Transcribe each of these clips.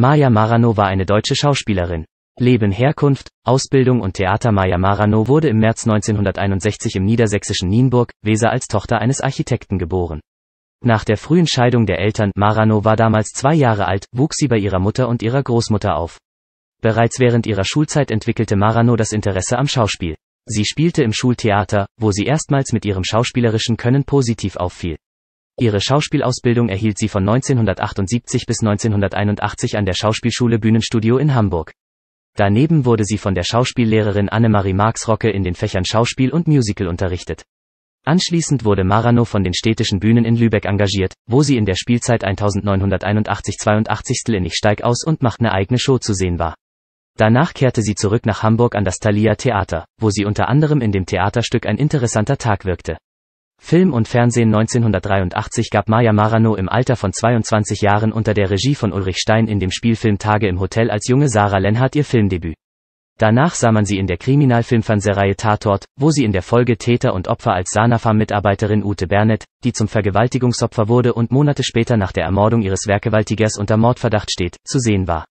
Maja Marano war eine deutsche Schauspielerin. Leben Herkunft, Ausbildung und Theater Maja Marano wurde im März 1961 im niedersächsischen Nienburg, Weser als Tochter eines Architekten geboren. Nach der frühen Scheidung der Eltern, Marano war damals zwei Jahre alt, wuchs sie bei ihrer Mutter und ihrer Großmutter auf. Bereits während ihrer Schulzeit entwickelte Marano das Interesse am Schauspiel. Sie spielte im Schultheater, wo sie erstmals mit ihrem schauspielerischen Können positiv auffiel. Ihre Schauspielausbildung erhielt sie von 1978 bis 1981 an der Schauspielschule Bühnenstudio in Hamburg. Daneben wurde sie von der Schauspiellehrerin Annemarie Marx-Rocke in den Fächern Schauspiel und Musical unterrichtet. Anschließend wurde Marano von den städtischen Bühnen in Lübeck engagiert, wo sie in der Spielzeit 1981-82 in Ich steig aus und macht eine eigene Show zu sehen war. Danach kehrte sie zurück nach Hamburg an das Thalia Theater, wo sie unter anderem in dem Theaterstück Ein interessanter Tag wirkte. Film und Fernsehen 1983 gab Maya Marano im Alter von 22 Jahren unter der Regie von Ulrich Stein in dem Spielfilm Tage im Hotel als junge Sarah Lenhardt ihr Filmdebüt. Danach sah man sie in der Kriminalfilmfernsehreihe Tatort, wo sie in der Folge Täter und Opfer als Sanafam-Mitarbeiterin Ute Bernet, die zum Vergewaltigungsopfer wurde und Monate später nach der Ermordung ihres Werkgewaltigers unter Mordverdacht steht, zu sehen war.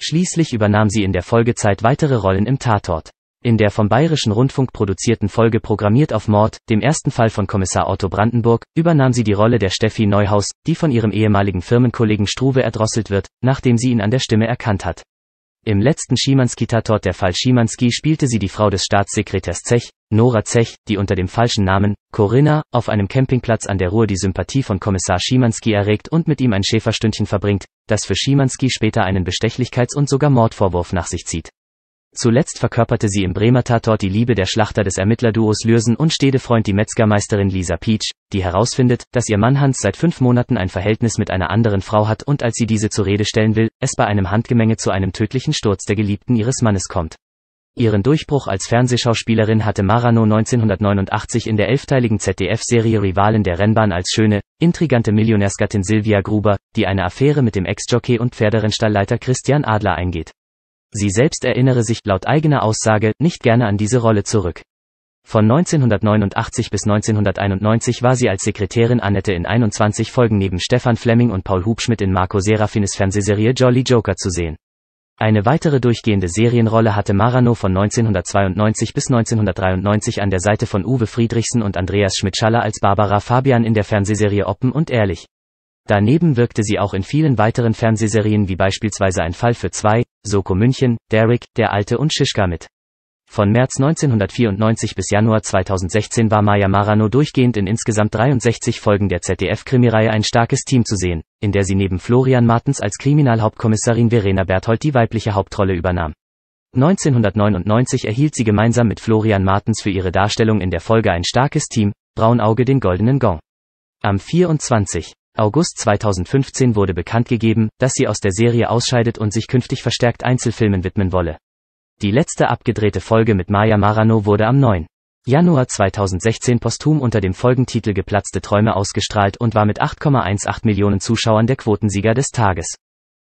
Schließlich übernahm sie in der Folgezeit weitere Rollen im Tatort. In der vom Bayerischen Rundfunk produzierten Folge Programmiert auf Mord, dem ersten Fall von Kommissar Otto Brandenburg, übernahm sie die Rolle der Steffi Neuhaus, die von ihrem ehemaligen Firmenkollegen Struve erdrosselt wird, nachdem sie ihn an der Stimme erkannt hat. Im letzten Schimanski-Tatort der Fall Schimanski spielte sie die Frau des Staatssekretärs Zech, Nora Zech, die unter dem falschen Namen, Corinna, auf einem Campingplatz an der Ruhr die Sympathie von Kommissar Schimanski erregt und mit ihm ein Schäferstündchen verbringt, das für Schimanski später einen Bestechlichkeits- und sogar Mordvorwurf nach sich zieht. Zuletzt verkörperte sie im Bremer Tatort die Liebe der Schlachter des Ermittlerduos Lürsen und Stedefreund die Metzgermeisterin Lisa Peach, die herausfindet, dass ihr Mann Hans seit fünf Monaten ein Verhältnis mit einer anderen Frau hat und als sie diese zur Rede stellen will, es bei einem Handgemenge zu einem tödlichen Sturz der Geliebten ihres Mannes kommt. Ihren Durchbruch als Fernsehschauspielerin hatte Marano 1989 in der elfteiligen ZDF-Serie Rivalen der Rennbahn als schöne, intrigante Millionärsgattin Silvia Gruber, die eine Affäre mit dem Ex-Jockey und Pferderennstallleiter Christian Adler eingeht. Sie selbst erinnere sich, laut eigener Aussage, nicht gerne an diese Rolle zurück. Von 1989 bis 1991 war sie als Sekretärin Annette in 21 Folgen neben Stefan Fleming und Paul Hubschmidt in Marco Serafines Fernsehserie Jolly Joker zu sehen. Eine weitere durchgehende Serienrolle hatte Marano von 1992 bis 1993 an der Seite von Uwe Friedrichsen und Andreas Schmidt-Schaller als Barbara Fabian in der Fernsehserie Oppen und Ehrlich. Daneben wirkte sie auch in vielen weiteren Fernsehserien wie beispielsweise Ein Fall für zwei, Soko München, Derek, Der Alte und Schischka mit. Von März 1994 bis Januar 2016 war Maya Marano durchgehend in insgesamt 63 Folgen der ZDF-Krimireihe ein starkes Team zu sehen, in der sie neben Florian Martens als Kriminalhauptkommissarin Verena Berthold die weibliche Hauptrolle übernahm. 1999 erhielt sie gemeinsam mit Florian Martens für ihre Darstellung in der Folge ein starkes Team, Braunauge den Goldenen Gong. Am 24. August 2015 wurde bekannt gegeben, dass sie aus der Serie ausscheidet und sich künftig verstärkt Einzelfilmen widmen wolle. Die letzte abgedrehte Folge mit Maya Marano wurde am 9. Januar 2016 posthum unter dem Folgentitel Geplatzte Träume ausgestrahlt und war mit 8,18 Millionen Zuschauern der Quotensieger des Tages.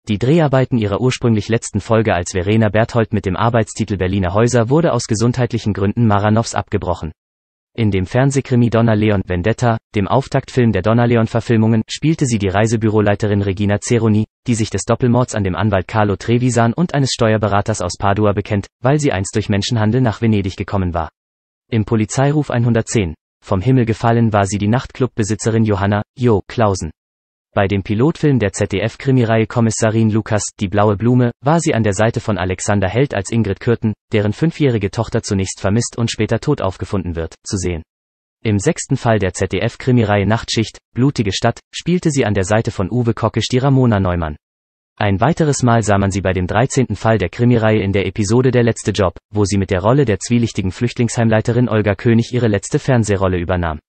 Die Dreharbeiten ihrer ursprünglich letzten Folge als Verena Berthold mit dem Arbeitstitel Berliner Häuser wurde aus gesundheitlichen Gründen Maranows abgebrochen. In dem Fernsehkrimi Donna Leon Vendetta, dem Auftaktfilm der Donna Leon-Verfilmungen, spielte sie die Reisebüroleiterin Regina Ceroni, die sich des Doppelmords an dem Anwalt Carlo Trevisan und eines Steuerberaters aus Padua bekennt, weil sie einst durch Menschenhandel nach Venedig gekommen war. Im Polizeiruf 110, vom Himmel gefallen war sie die Nachtclubbesitzerin Johanna, Jo, Klausen. Bei dem Pilotfilm der ZDF-Krimireihe Kommissarin Lukas, Die blaue Blume, war sie an der Seite von Alexander Held als Ingrid Kürten, deren fünfjährige Tochter zunächst vermisst und später tot aufgefunden wird, zu sehen. Im sechsten Fall der ZDF-Krimireihe Nachtschicht, Blutige Stadt, spielte sie an der Seite von Uwe Kockisch die Ramona Neumann. Ein weiteres Mal sah man sie bei dem 13. Fall der Krimireihe in der Episode Der letzte Job, wo sie mit der Rolle der zwielichtigen Flüchtlingsheimleiterin Olga König ihre letzte Fernsehrolle übernahm.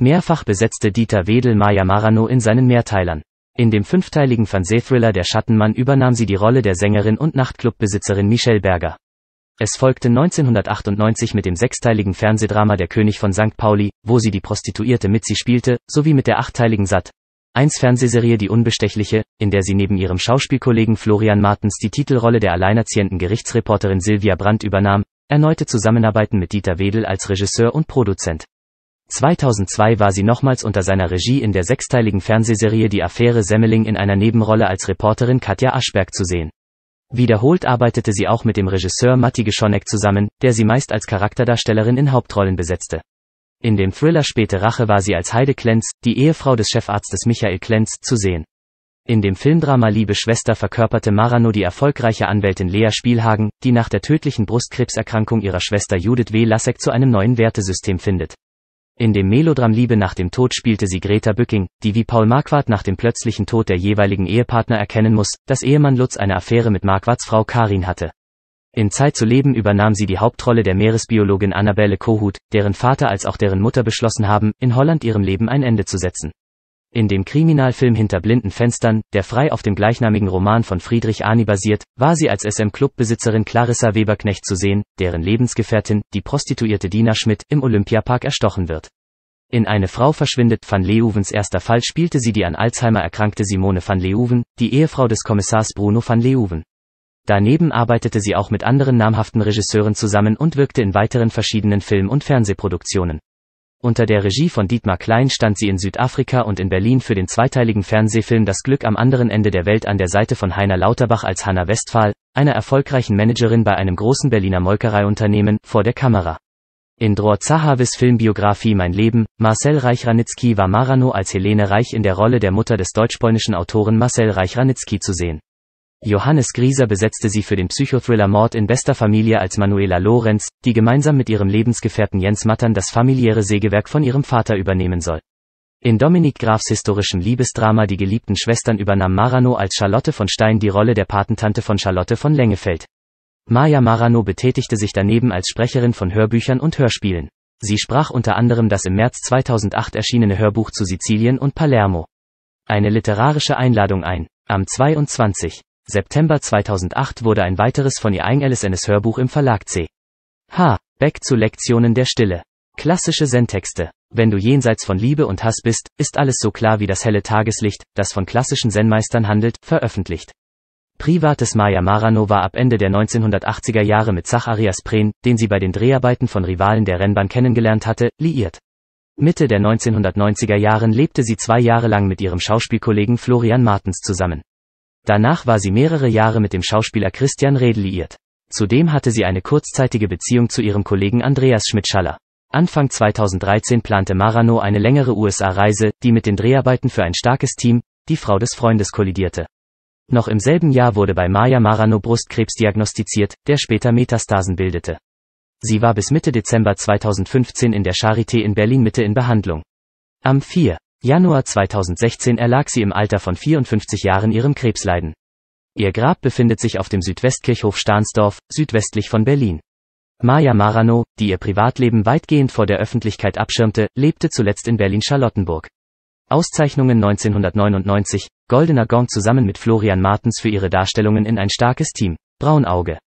Mehrfach besetzte Dieter Wedel Maya Marano in seinen Mehrteilern. In dem fünfteiligen Fernsehthriller Der Schattenmann übernahm sie die Rolle der Sängerin und Nachtclubbesitzerin Michelle Berger. Es folgte 1998 mit dem sechsteiligen Fernsehdrama Der König von St. Pauli, wo sie die Prostituierte Mitzi spielte, sowie mit der achtteiligen Sat. 1 Fernsehserie Die Unbestechliche, in der sie neben ihrem Schauspielkollegen Florian Martens die Titelrolle der alleinerziehenden Gerichtsreporterin Silvia Brandt übernahm, erneute Zusammenarbeiten mit Dieter Wedel als Regisseur und Produzent. 2002 war sie nochmals unter seiner Regie in der sechsteiligen Fernsehserie Die Affäre Semmeling in einer Nebenrolle als Reporterin Katja Aschberg zu sehen. Wiederholt arbeitete sie auch mit dem Regisseur Matti Geschonek zusammen, der sie meist als Charakterdarstellerin in Hauptrollen besetzte. In dem Thriller Späte Rache war sie als Heide Klenz, die Ehefrau des Chefarztes Michael Klenz, zu sehen. In dem Filmdrama Liebe Schwester verkörperte Marano die erfolgreiche Anwältin Lea Spielhagen, die nach der tödlichen Brustkrebserkrankung ihrer Schwester Judith W. Lassek zu einem neuen Wertesystem findet. In dem Melodram Liebe nach dem Tod spielte sie Greta Bücking, die wie Paul Marquardt nach dem plötzlichen Tod der jeweiligen Ehepartner erkennen muss, dass Ehemann Lutz eine Affäre mit Marquardts Frau Karin hatte. In Zeit zu leben übernahm sie die Hauptrolle der Meeresbiologin Annabelle Kohut, deren Vater als auch deren Mutter beschlossen haben, in Holland ihrem Leben ein Ende zu setzen. In dem Kriminalfilm Hinter blinden Fenstern, der frei auf dem gleichnamigen Roman von Friedrich Ani basiert, war sie als sm club besitzerin Clarissa Weberknecht zu sehen, deren Lebensgefährtin, die Prostituierte Dina Schmidt, im Olympiapark erstochen wird. In Eine Frau verschwindet van Leeuwens erster Fall spielte sie die an Alzheimer erkrankte Simone van Leeuwen, die Ehefrau des Kommissars Bruno van Leeuwen. Daneben arbeitete sie auch mit anderen namhaften Regisseuren zusammen und wirkte in weiteren verschiedenen Film- und Fernsehproduktionen. Unter der Regie von Dietmar Klein stand sie in Südafrika und in Berlin für den zweiteiligen Fernsehfilm Das Glück am anderen Ende der Welt an der Seite von Heiner Lauterbach als Hanna Westphal, einer erfolgreichen Managerin bei einem großen Berliner Molkereiunternehmen, vor der Kamera. In Dror Zahavis Filmbiografie Mein Leben, Marcel Reichranitzky war Marano als Helene Reich in der Rolle der Mutter des deutsch-polnischen Autoren Marcel Reichranitzky zu sehen. Johannes Grieser besetzte sie für den Psychothriller Mord in bester Familie als Manuela Lorenz, die gemeinsam mit ihrem Lebensgefährten Jens Mattern das familiäre Sägewerk von ihrem Vater übernehmen soll. In Dominik Grafs historischem Liebesdrama Die geliebten Schwestern übernahm Marano als Charlotte von Stein die Rolle der Patentante von Charlotte von Lengefeld. Maja Marano betätigte sich daneben als Sprecherin von Hörbüchern und Hörspielen. Sie sprach unter anderem das im März 2008 erschienene Hörbuch zu Sizilien und Palermo. Eine literarische Einladung ein. Am 22. September 2008 wurde ein weiteres von ihr eigenes Hörbuch im Verlag C. H. Beck zu Lektionen der Stille. Klassische Zen-Texte. Wenn du jenseits von Liebe und Hass bist, ist alles so klar wie das helle Tageslicht, das von klassischen Zen-Meistern handelt, veröffentlicht. Privates Maya Marano war ab Ende der 1980er Jahre mit Zacharias Prehn, den sie bei den Dreharbeiten von Rivalen der Rennbahn kennengelernt hatte, liiert. Mitte der 1990er Jahren lebte sie zwei Jahre lang mit ihrem Schauspielkollegen Florian Martens zusammen. Danach war sie mehrere Jahre mit dem Schauspieler Christian Rede liiert. Zudem hatte sie eine kurzzeitige Beziehung zu ihrem Kollegen Andreas Schmidtschaller. Anfang 2013 plante Marano eine längere USA-Reise, die mit den Dreharbeiten für ein starkes Team, die Frau des Freundes kollidierte. Noch im selben Jahr wurde bei Maya Marano Brustkrebs diagnostiziert, der später Metastasen bildete. Sie war bis Mitte Dezember 2015 in der Charité in Berlin-Mitte in Behandlung. Am 4. Januar 2016 erlag sie im Alter von 54 Jahren ihrem Krebsleiden. Ihr Grab befindet sich auf dem Südwestkirchhof Stahnsdorf, südwestlich von Berlin. Maja Marano, die ihr Privatleben weitgehend vor der Öffentlichkeit abschirmte, lebte zuletzt in Berlin-Charlottenburg. Auszeichnungen 1999, Goldener Gong zusammen mit Florian Martens für ihre Darstellungen in ein starkes Team, Braunauge.